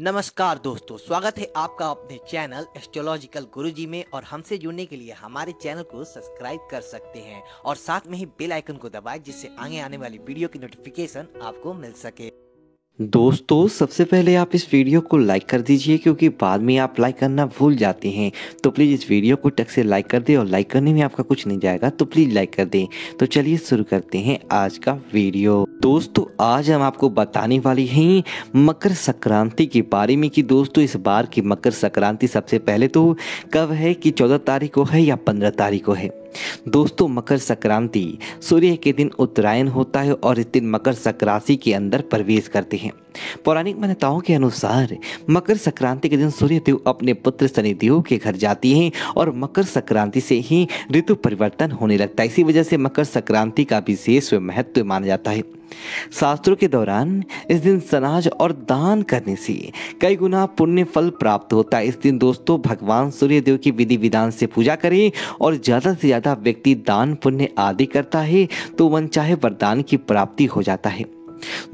नमस्कार दोस्तों स्वागत है आपका अपने चैनल एस्ट्रोलॉजिकल गुरुजी में और हमसे जुड़ने के लिए हमारे चैनल को सब्सक्राइब कर सकते हैं और साथ में ही बेल आइकन को दबाएं जिससे आगे आने वाली वीडियो की नोटिफिकेशन आपको मिल सके दोस्तों सबसे पहले आप इस वीडियो को लाइक कर दीजिए क्योंकि बाद में आप लाइक करना भूल जाते हैं तो प्लीज़ इस वीडियो को टक से लाइक कर दें और लाइक करने में आपका कुछ नहीं जाएगा तो प्लीज़ लाइक कर दें तो चलिए शुरू करते हैं आज का वीडियो दोस्तों आज हम आपको बताने वाली हैं मकर संक्रांति के बारे में कि दोस्तों इस बार की मकर संक्रांति सबसे पहले तो कब है कि चौदह तारीख को है या पंद्रह तारीख को है दोस्तों मकर संक्रांति सूर्य के दिन उत्तरायण होता है और इस दिन मकर संक्रांति के अंदर प्रवेश करते हैं पौराणिक मान्यताओं के अनुसार मकर संक्रांति के दिन सूर्य देव अपने पुत्र शनिदेव के घर जाती हैं और मकर संक्रांति से ही ऋतु परिवर्तन होने लगता है इसी वजह से मकर संक्रांति का विशेष महत्व माना जाता है शास्त्रों के दौरान इस दिन सनाज और दान करने से कई गुना पुण्य फल प्राप्त होता है इस दिन दोस्तों भगवान सूर्य देव की विधि विधान से पूजा करें और ज़्यादा से ज़्यादा व्यक्ति दान पुण्य आदि करता है तो वन चाहे वरदान की प्राप्ति हो जाता है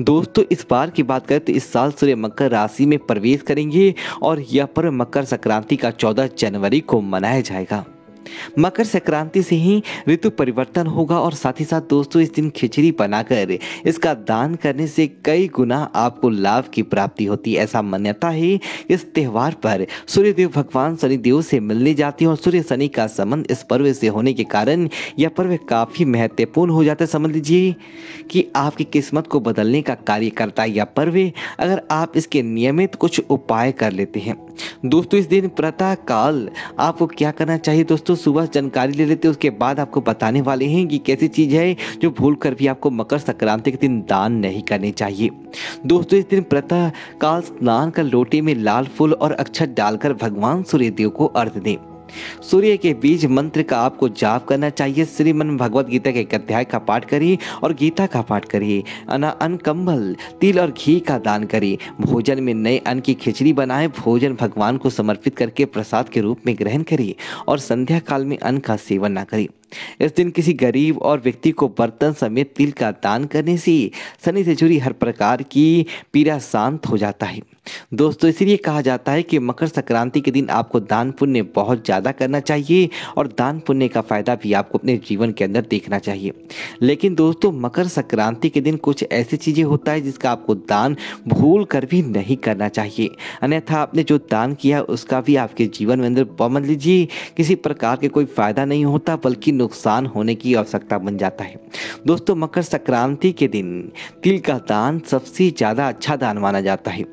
दोस्तों इस बार की बात करें तो इस साल सूर्य मकर राशि में प्रवेश करेंगे और यह पर्व मकर संक्रांति का चौदह जनवरी को मनाया जाएगा मकर संक्रांति से ही ऋतु परिवर्तन होगा और साथ ही साथ दोस्तों इस दिन खिचड़ी बनाकर इसका दान करने से कई गुना आपको लाभ की प्राप्ति होती है ऐसा मान्यता है इस त्यौहार पर सूर्यदेव भगवान शनिदेव से मिलने जाती है और सूर्य शनि का संबंध इस पर्व से होने के कारण यह पर्व काफ़ी महत्वपूर्ण हो जाता है समझ लीजिए कि आपकी किस्मत को बदलने का कार्य करता है यह पर्व अगर आप इसके नियमित कुछ उपाय कर लेते हैं दोस्तों इस दिन प्रातः काल आपको क्या करना चाहिए दोस्तों सुबह जानकारी ले लेते हैं उसके बाद आपको बताने वाले हैं कि कैसी चीज़ है जो भूल कर भी आपको मकर संक्रांति के दिन दान नहीं करने चाहिए दोस्तों इस दिन प्रातः काल स्नान कर लोटे में लाल फूल और अक्षत डालकर भगवान सूर्यदेव को अर्घ दें सूर्य के बीज मंत्र का आपको जाप करना चाहिए श्रीमन भगवत गीता के अध्याय का पाठ करिए और गीता का पाठ करिए अना अन कम्बल तिल और घी का दान करिए भोजन में नए अन्न की खिचड़ी बनाए भोजन भगवान को समर्पित करके प्रसाद के रूप में ग्रहण करिए और संध्या काल में अन्न का सेवन ना करिए इस दिन किसी गरीब और व्यक्ति को बर्तन समेत तिल का दान करने से शनि से जुड़ी हर प्रकार की पीड़ा शांत हो जाता है दोस्तों इसलिए कहा जाता है कि मकर संक्रांति के दिन आपको दान पुण्य बहुत ज़्यादा करना चाहिए और दान पुण्य का फायदा भी आपको अपने जीवन के अंदर देखना चाहिए लेकिन दोस्तों मकर संक्रांति के दिन कुछ ऐसी चीज़ें होता है जिसका आपको दान भूल कर भी नहीं करना चाहिए अन्यथा आपने जो दान किया उसका भी आपके जीवन में अंदर पमन लीजिए किसी प्रकार के कोई फायदा नहीं होता बल्कि नुकसान होने की आवश्यकता बन जाता है दोस्तों मकर संक्रांति के दिन तिल का दान सबसे ज़्यादा अच्छा दान माना जाता है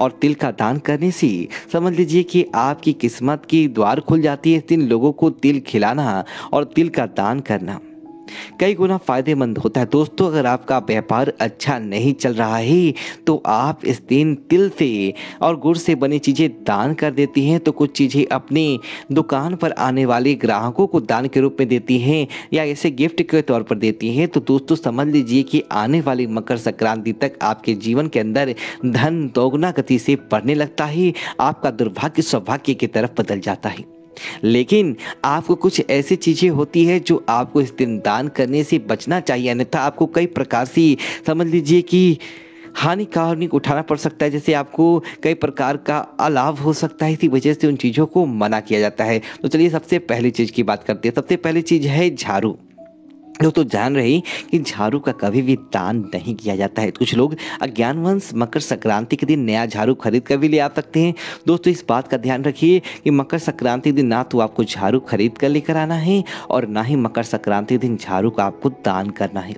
और तिल का दान करने से समझ लीजिए कि आपकी किस्मत की द्वार खुल जाती है इस दिन लोगों को तिल खिलाना और तिल का दान करना कई गुना फायदेमंद होता है दोस्तों अगर आपका व्यापार अच्छा नहीं चल रहा है तो आप इस दिन तिल से और गुड़ से बनी चीज़ें दान कर देती हैं तो कुछ चीज़ें अपनी दुकान पर आने वाले ग्राहकों को दान के रूप में देती हैं या इसे गिफ्ट के तौर पर देती हैं तो दोस्तों समझ लीजिए कि आने वाली मकर संक्रांति तक आपके जीवन के अंदर धन दोगुना गति से बढ़ने लगता है आपका दुर्भाग्य सौभाग्य की तरफ बदल जाता है लेकिन आपको कुछ ऐसी चीज़ें होती है जो आपको इस दिन दान करने से बचना चाहिए अन्यथा आपको कई प्रकार से समझ लीजिए कि हानिकारक उठाना पड़ सकता है जैसे आपको कई प्रकार का अलाभ हो सकता है इसी वजह से उन चीज़ों को मना किया जाता है तो चलिए सबसे पहली चीज़ की बात करते हैं सबसे पहली चीज़ है झाड़ू तो जान रहे हैं कि झाड़ू का कभी भी दान नहीं किया जाता है कुछ लोग अज्ञानवंश मकर संक्रांति के दिन नया झाड़ू खरीद कर भी ले आ सकते हैं दोस्तों इस बात का ध्यान रखिए कि मकर संक्रांति दिन ना तो आपको झाड़ू खरीद कर लेकर आना है और ना ही मकर संक्रांति दिन झाड़ू का आपको दान करना है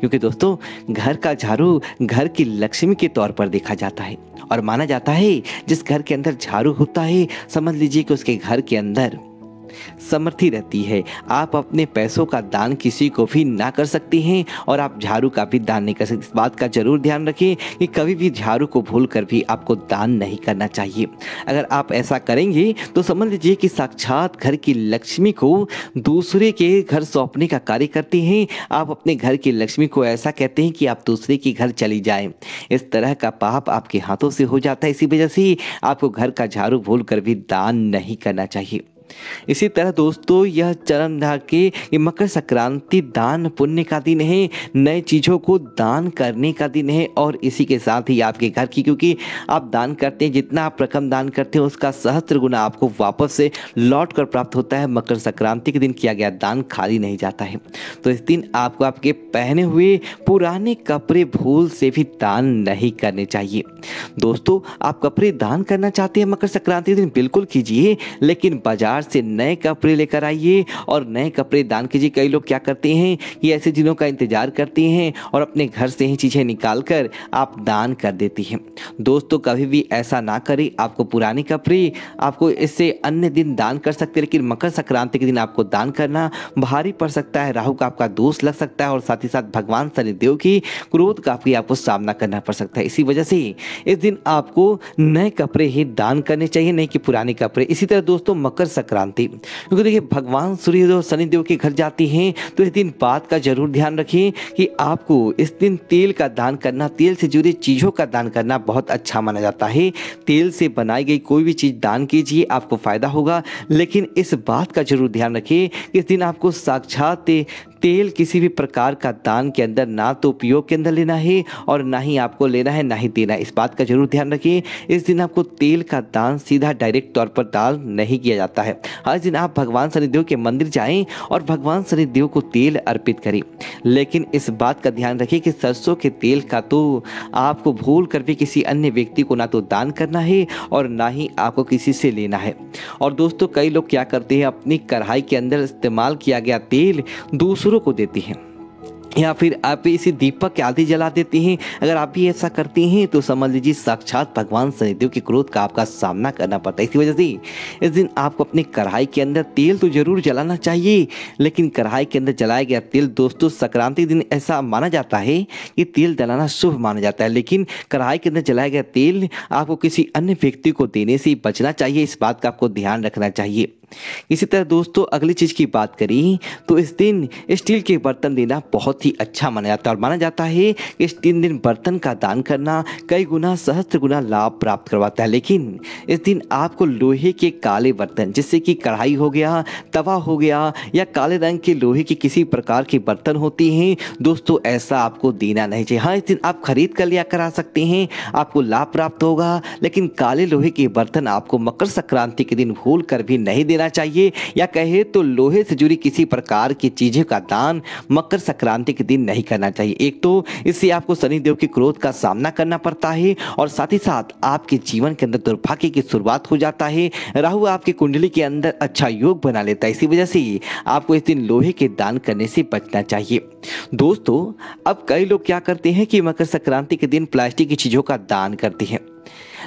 क्योंकि दोस्तों घर का झाड़ू घर की लक्ष्मी के तौर पर देखा जाता है और माना जाता है जिस घर के अंदर झाड़ू होता है समझ लीजिए कि उसके घर के अंदर समर्थी रहती है आप अपने पैसों का दान किसी को भी ना कर सकते हैं और आप झाड़ू का भी दान नहीं कर सकते इस बात का जरूर ध्यान रखें कि कभी भी झाड़ू को भूल कर भी आपको दान नहीं करना चाहिए अगर आप ऐसा करेंगे तो समझ लीजिए कि साक्षात घर की लक्ष्मी को दूसरे के घर सौंपने का कार्य करते हैं आप अपने घर की लक्ष्मी को ऐसा कहते हैं कि आप दूसरे के घर चली जाए इस तरह का पाप आपके हाथों से हो जाता है इसी वजह से आपको घर का झाड़ू भूल कर भी दान नहीं करना चाहिए इसी तरह दोस्तों यह चरण था कि मकर संक्रांति दान पुण्य का दिन है नए चीज़ों को दान करने का दिन है और इसी के साथ ही आपके घर की क्योंकि आप दान करते हैं जितना आप रकम दान करते हैं उसका सहस्त्र गुना आपको वापस से लौट कर प्राप्त होता है मकर संक्रांति के दिन किया गया दान खाली नहीं जाता है तो इस दिन आपको आपके पहने हुए पुराने कपड़े भूल से भी दान नहीं करने चाहिए दोस्तों आप कपड़े दान करना चाहते हैं मकर संक्रांति के दिन बिल्कुल कीजिए लेकिन बाजार बाजार से नए कपड़े लेकर आइए और नए कपड़े दान कीजिए कई लोग क्या करते हैं ये ऐसे दिनों का इंतजार करते हैं और अपने घर से ही चीज़ें निकाल कर आप दान कर देती हैं दोस्तों कभी भी ऐसा ना करें आपको पुराने कपड़े आपको इससे अन्य दिन दान कर सकते लेकिन मकर संक्रांति के दिन आपको दान करना भारी पड़ सकता है राहु का आपका दोष लग सकता है और साथ ही साथ भगवान शनिदेव की क्रोध का भी आपको सामना करना पड़ सकता है इसी वजह से इस दिन आपको नए कपड़े ही दान करने चाहिए नहीं कि पुराने कपड़े इसी तरह दोस्तों मकर संक्रांति क्रांति क्योंकि देखिए भगवान सूर्यदेव शनिदेव के घर जाती हैं तो इस दिन बात का जरूर ध्यान रखें कि आपको इस दिन तेल का दान करना तेल से जुड़ी चीज़ों का दान करना बहुत अच्छा माना जाता है तेल से बनाई गई कोई भी चीज़ दान कीजिए आपको फ़ायदा होगा लेकिन इस बात का जरूर ध्यान रखिए कि इस दिन आपको साक्षात तेल किसी भी प्रकार का दान के अंदर ना तो उपयोग के अंदर लेना है और ना ही आपको लेना है ना ही देना है इस बात का जरूर ध्यान रखिए इस दिन आपको तेल का दान सीधा डायरेक्ट तौर पर दान नहीं किया जाता है हर दिन आप भगवान शनिदेव के मंदिर जाएं और भगवान शनिदेव को तेल अर्पित करें लेकिन इस बात का ध्यान रखिए कि सरसों के तेल का तो आपको भूल कर भी किसी अन्य व्यक्ति को ना तो दान करना है और ना ही आपको किसी से लेना है और दोस्तों कई लोग क्या करते हैं अपनी कढ़ाई के अंदर इस्तेमाल किया गया तेल दूसरों असुरों को देती हैं या फिर आप इसी दीपक के आदि जला देती हैं अगर आप भी ऐसा करती हैं तो समझ लीजिए साक्षात भगवान शनिदेव के क्रोध का आपका सामना करना पड़ता है इसी वजह से इस दिन आपको अपनी कढ़ाई के अंदर तेल तो जरूर जलाना चाहिए लेकिन कढ़ाई के अंदर जलाया गया तेल दोस्तों संक्रांति दिन ऐसा माना जाता है कि तेल जलाना शुभ माना जाता है लेकिन कढ़ाई के अंदर जलाया गया तेल आपको किसी अन्य व्यक्ति को देने से बचना चाहिए इस बात का आपको ध्यान रखना चाहिए इसी तरह दोस्तों अगली चीज़ की बात करें तो इस दिन स्टील के बर्तन देना बहुत ही अच्छा माना जाता है और माना जाता है कि इस तीन दिन बर्तन का दान करना कई गुना सहस्त्र गुना लाभ प्राप्त करवाता है लेकिन इस दिन आपको लोहे के काले बर्तन जिससे कि कढ़ाई हो गया तवा हो गया या काले रंग के लोहे के किसी प्रकार के बर्तन होते हैं दोस्तों ऐसा आपको देना नहीं चाहिए हाँ इस दिन आप खरीद कर लिया करा सकते हैं आपको लाभ प्राप्त होगा लेकिन काले लोहे के बर्तन आपको मकर संक्रांति के दिन भूल कर भी नहीं देना देना चाहिए या कहे तो लोहे से जुड़ी किसी प्रकार की चीज़ें का दान मकर संक्रांति के दिन नहीं करना चाहिए एक तो इससे आपको शनिदेव के क्रोध का सामना करना पड़ता है और साथ ही साथ आपके जीवन के अंदर दुर्भाग्य की शुरुआत हो जाता है राहु आपकी कुंडली के अंदर अच्छा योग बना लेता है इसी वजह से आपको इस दिन लोहे के दान करने से बचना चाहिए दोस्तों अब कई लोग क्या करते हैं कि मकर संक्रांति के दिन प्लास्टिक की चीज़ों का दान करते हैं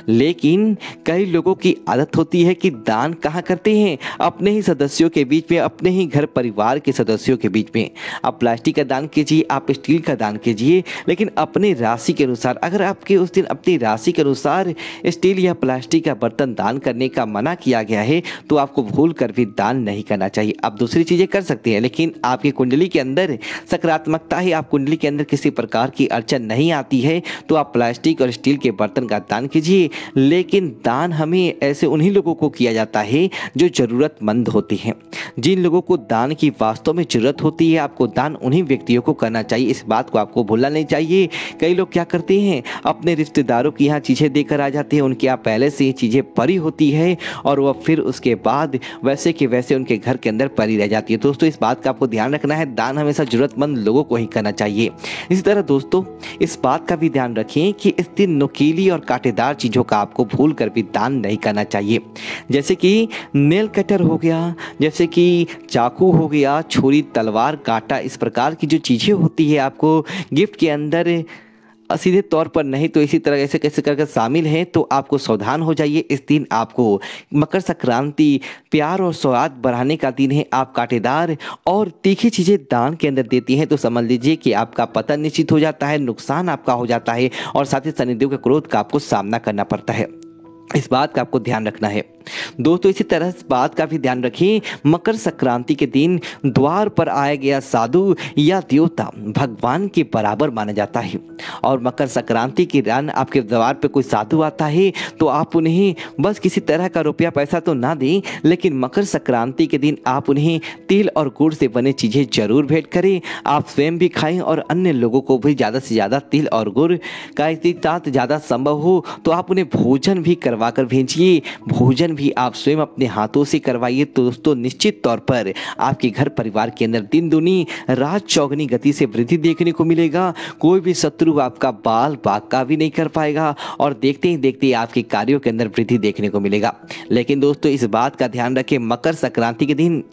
लेकिन कई लोगों की आदत होती है कि दान कहाँ करते हैं अपने ही सदस्यों के बीच में अपने ही घर परिवार के सदस्यों के बीच में आप प्लास्टिक का दान कीजिए आप स्टील का दान कीजिए लेकिन अपने राशि के अनुसार अगर आपके उस दिन अपनी राशि के अनुसार स्टील या प्लास्टिक का बर्तन दान करने का मना किया गया है तो आपको भूल कर भी दान नहीं करना चाहिए आप दूसरी चीज़ें कर सकते हैं लेकिन आपकी कुंडली के अंदर सकारात्मकता ही आप कुंडली के अंदर किसी प्रकार की अड़चन नहीं आती है तो आप प्लास्टिक और स्टील के बर्तन का दान कीजिए लेकिन दान हमें ऐसे उन्हीं लोगों को किया जाता है जो ज़रूरतमंद होती हैं जिन लोगों को दान की वास्तव में ज़रूरत होती है आपको दान उन्हीं व्यक्तियों को करना चाहिए इस बात को आपको भूलना नहीं चाहिए कई लोग क्या करते हैं अपने रिश्तेदारों की यहाँ चीज़ें देकर आ जाते हैं उनके यहाँ पहले से ही चीज़ें परी होती है और वह फिर उसके बाद वैसे के वैसे उनके घर के अंदर परी रह जाती है दोस्तों इस बात का आपको ध्यान रखना है दान हमेशा ज़रूरतमंद लोगों को ही करना चाहिए इसी तरह दोस्तों इस बात का भी ध्यान रखें कि इस दिन नुकीली और कांटेदार चीज़ों चीज़ों का आपको भूल कर भी दान नहीं करना चाहिए जैसे कि नेल कटर हो गया जैसे कि चाकू हो गया छुरी तलवार कांटा इस प्रकार की जो चीज़ें होती है आपको गिफ्ट के अंदर सीधे तौर पर नहीं तो इसी तरह ऐसे कैसे करके शामिल हैं तो आपको सावधान हो जाइए इस दिन आपको मकर संक्रांति प्यार और स्वाद बढ़ाने का दिन है आप कांटेदार और तीखी चीज़ें दान के अंदर देती हैं तो समझ लीजिए कि आपका पतन निश्चित हो जाता है नुकसान आपका हो जाता है और साथ ही शनिदेव के क्रोध का आपको सामना करना पड़ता है इस बात का आपको ध्यान रखना है दोस्तों इसी तरह बात का भी ध्यान रखें मकर संक्रांति के दिन द्वार पर आया गया साधु या देवता भगवान के बराबर माना जाता है और मकर संक्रांति के दिन आपके द्वार पर कोई साधु आता है तो आप उन्हें बस किसी तरह का रुपया पैसा तो ना दें लेकिन मकर संक्रांति के दिन आप उन्हें तेल और गुड़ से बने चीज़ें जरूर भेंट करें आप स्वयं भी खाएं और अन्य लोगों को भी ज़्यादा से ज़्यादा तिल और गुड़ का साथ ज़्यादा संभव हो तो आप उन्हें भोजन भी करवा कर भेजिए भोजन भी आप स्वयं अपने हाथों से करवाइए तो दोस्तों निश्चित तौर पर आपके घर परिवार के अंदर दिन दुनी रात चौगनी गति से वृद्धि देखने को मिलेगा कोई भी शत्रु आपका बाल बाका भी नहीं कर पाएगा और देखते ही देखते ही आपके कार्यों के अंदर वृद्धि देखने को मिलेगा लेकिन दोस्तों इस बात का ध्यान रखें मकर संक्रांति के दिन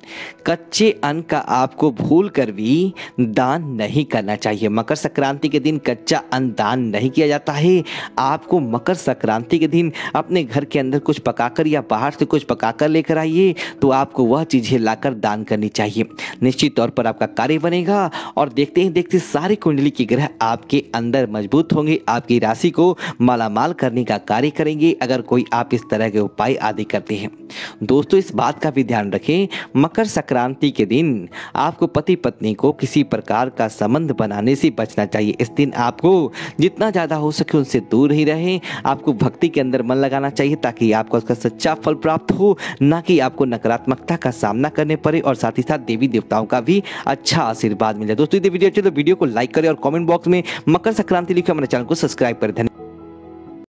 कच्चे अन्न का आपको भूल कर भी दान नहीं करना चाहिए मकर संक्रांति के दिन कच्चा अन्न दान नहीं किया जाता है आपको मकर संक्रांति के दिन अपने घर के अंदर कुछ पकाकर या बाहर से कुछ पकाकर लेकर आइए तो आपको वह चीज़ें लाकर दान करनी चाहिए निश्चित तौर पर आपका कार्य बनेगा और देखते ही देखते सारे कुंडली के ग्रह आपके अंदर मजबूत होंगे आपकी राशि को मालामाल करने का कार्य करेंगे अगर कोई आप इस तरह के उपाय आदि करते हैं दोस्तों इस बात का भी ध्यान रखें मकर संक्रांति के दिन आपको पति पत्नी को किसी प्रकार का संबंध बनाने से बचना चाहिए इस दिन आपको जितना ज़्यादा हो सके उनसे दूर ही रहें आपको भक्ति के अंदर मन लगाना चाहिए ताकि आपको उसका सच्चा फल प्राप्त हो ना कि आपको नकारात्मकता का सामना करने पड़े और साथ ही साथ देवी देवताओं का भी अच्छा आशीर्वाद मिले दोस्तों यदि वीडियो अच्छी तो वीडियो को लाइक करें और कॉमेंट बॉक्स में मकर संक्रांति लिखे हमारे चैनल को सब्सक्राइब करें धन्यवाद